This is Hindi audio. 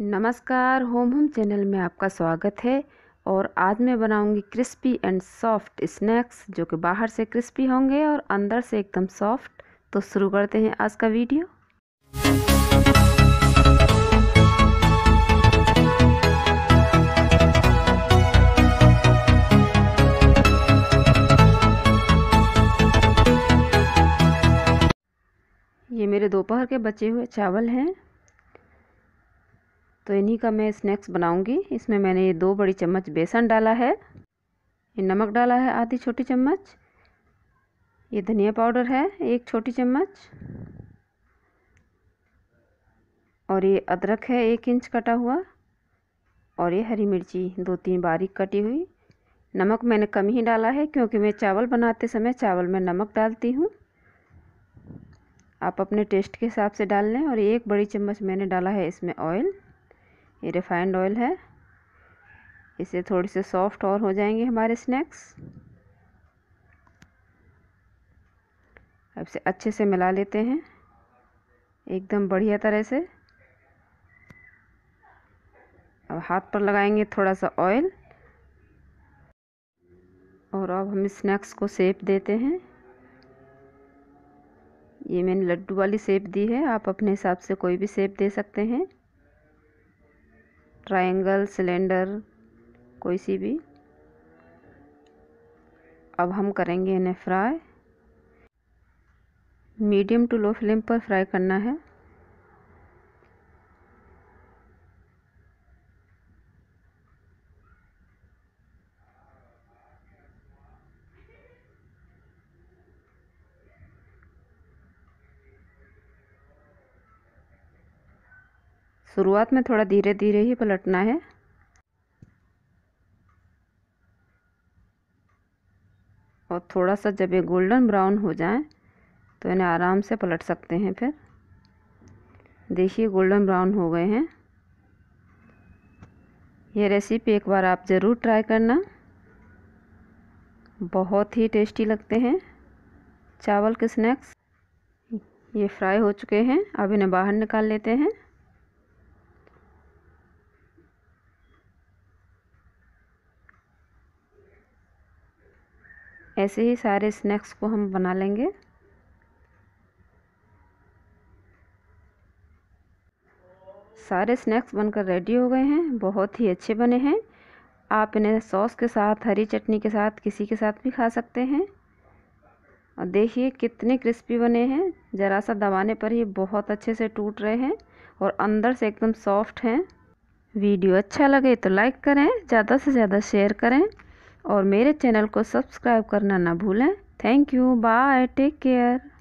नमस्कार होम होम चैनल में आपका स्वागत है और आज मैं बनाऊंगी क्रिस्पी एंड सॉफ्ट स्नैक्स जो कि बाहर से क्रिस्पी होंगे और अंदर से एकदम सॉफ्ट तो शुरू करते हैं आज का वीडियो ये मेरे दोपहर के बचे हुए चावल हैं तो इन्हीं का मैं स्नैक्स बनाऊंगी इसमें मैंने ये दो बड़ी चम्मच बेसन डाला है ये नमक डाला है आधी छोटी चम्मच ये धनिया पाउडर है एक छोटी चम्मच और ये अदरक है एक इंच कटा हुआ और ये हरी मिर्ची दो तीन बारीक कटी हुई नमक मैंने कम ही डाला है क्योंकि मैं चावल बनाते समय चावल में नमक डालती हूँ आप अपने टेस्ट के हिसाब से डाल लें और एक बड़ी चम्मच मैंने डाला है इसमें ऑयल ये रिफाइंड ऑयल है इसे थोड़े से सॉफ्ट और हो जाएंगे हमारे स्नैक्स अब इसे अच्छे से मिला लेते हैं एकदम बढ़िया तरह से अब हाथ पर लगाएंगे थोड़ा सा ऑयल और अब हम स्नैक्स को सेप देते हैं ये मैंने लड्डू वाली सेप दी है आप अपने हिसाब से कोई भी सेप दे सकते हैं ट्रायंगल सिलेंडर कोई सी भी अब हम करेंगे इन्हें fry medium to low flame पर फ्राई करना है शुरुआत में थोड़ा धीरे धीरे ही पलटना है और थोड़ा सा जब ये गोल्डन ब्राउन हो जाए तो इन्हें आराम से पलट सकते हैं फिर देखिए गोल्डन ब्राउन हो गए हैं ये रेसिपी एक बार आप ज़रूर ट्राई करना बहुत ही टेस्टी लगते हैं चावल के स्नैक्स ये फ्राई हो चुके हैं अब इन्हें बाहर निकाल लेते हैं ऐसे ही सारे स्नैक्स को हम बना लेंगे सारे स्नैक्स बनकर रेडी हो गए हैं बहुत ही अच्छे बने हैं आप इन्हें सॉस के साथ हरी चटनी के साथ किसी के साथ भी खा सकते हैं और देखिए कितने क्रिस्पी बने हैं ज़रा सा दबाने पर ही बहुत अच्छे से टूट रहे हैं और अंदर से एकदम सॉफ्ट हैं वीडियो अच्छा लगे तो लाइक करें ज़्यादा से ज़्यादा शेयर करें और मेरे चैनल को सब्सक्राइब करना ना भूलें thank you bye take care